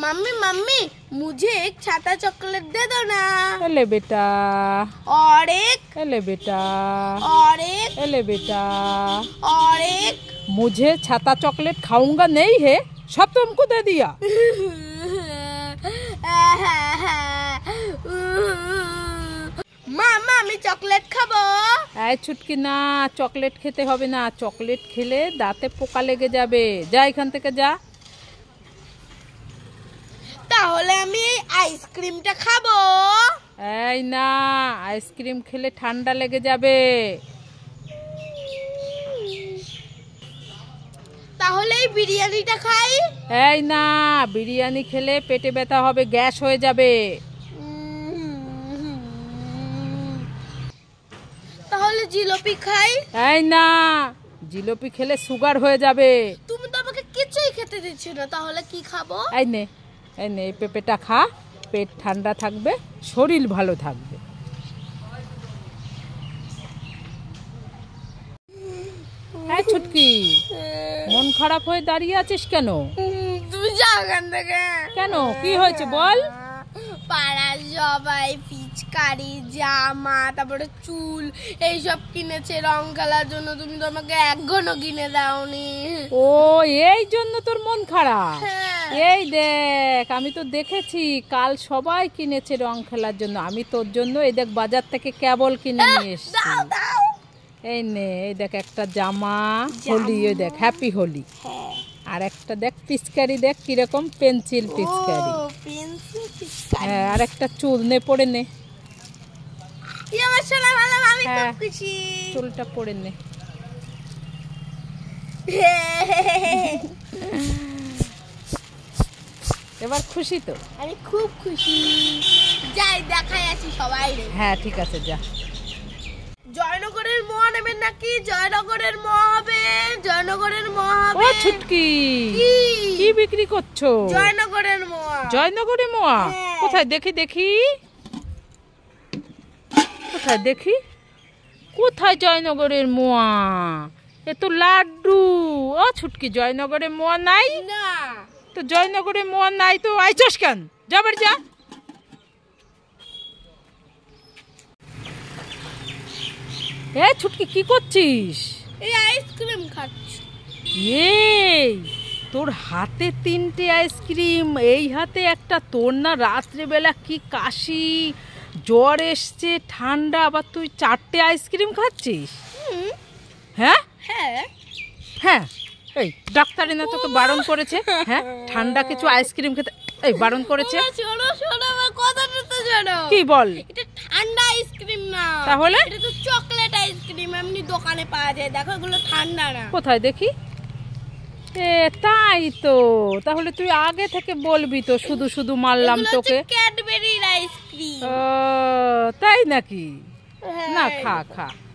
Mummy mummy मुझे एक छाता चॉकलेट दे दो ना अले बेटा और एक अले बेटा और एक अले बेटा और एक मुझे छाता चॉकलेट खाऊंगा नहीं है सब तुमको दे दिया মামা আমি চকলেট খাবো এই ছুটকি না চকলেট খেতে হবে না চকলেট খেলে দাঁতে পোকা লেগে যাবে যা এখান থেকে যা তাহলে আমি আইসক্রিমটা খাবো এই না আইসক্রিম খেলে ঠান্ডা লেগে যাবে তাহলে বিরিয়ানিটা খাই এই না বিরিয়ানি খেলে পেটে ব্যথা হবে গ্যাস হয়ে যাবে তাহলে জিলাপি খাই এই না জিলাপি খেলে সুগার হয়ে যাবে তুমি তো আমাকে কিছুই খেতে দিচ্ছ না তাহলে কি খাবো এই নে নে পেঁপেটা খা পেট ঠান্ডা থাকবে শরীর ভালো থাকবে হ্যাঁ ছুটকি মন খারাপ হয়ে দাঁড়িয়ে আছিস কেন কেন কি হয়েছে বল পাড়ার সবাই পিচকারি জামা তারপরে চুল এইসব কিনেছে রং খেলার জন্য তুমি তো আমাকে এখনো কিনে দাওনি ও এই জন্য তোর মন খারাপ হ্যাঁ। এই দেখ আমি তো দেখেছি কাল সবাই কিনেছে রং খেলার জন্য আমি তোর জন্য এই দেখ বাজার থেকে কেবল কিনে নিয়ে এসছি এই নে এই দেখ একটা জামা হোলি ওই দেখ হ্যাপি হোলি আর একটা দেখ পিচকারি দেখ কিরকম পেন্সিল পিচকারি পেন্সিল হ্যাঁ, আর একটা চুল নে পরে নে হ্যাঁ, চুলটা নে এবার খুশি তো আমি খুব খুশি যাই দেখাই আছি সবাই হ্যাঁ ঠিক আছে যা জয়নগরের মহান নাকি জয়নগরের ম জয়নগরের ম ও ছুটকি কি বিক্রি করছো জয়নগরের মোয়া জয়নগরের মোয়া হ্যাঁ। কোথায় দেখি দেখি কোথায় দেখি কোথায় জয়নগরের মোয়া এ তো লাড্ডু ও ছুটকি জয়নগরের মোয়া নাই না তো জয়নগরের মোয়া নাই তো আইছস কেন যাবার যা এই ছুটকি কি করছিস এই আইসক্রিম খাচ্ছি এই তোর হাতে তিনটে আইসক্রিম এই হাতে একটা তোর না রাত্রেবেলা কি কাশি জ্বর এসছে ঠান্ডা আবার তুই চারটে আইসক্রিম খাচ্ছিস হ্যাঁ হ্যাঁ হ্যাঁ এই ডাক্তারে না তোকে বারণ করেছে হ্যাঁ ঠান্ডা কিছু আইসক্রিম খেতে এই বারণ করেছে কি বল এটা ঠান্ডা আইসক্রিম না তাহলে এটা এমনি দোকানে পাওয়া যায় দেখো এগুলো ঠান্ডা না কোথায় দেখি এ তাই তো তাহলে তুই আগে থেকে বলবি তো শুধু শুধু মারলাম তোকে ক্যাডবেরি রাইস আইসক্রিম তাই নাকি না হ্যাঁ। খা খা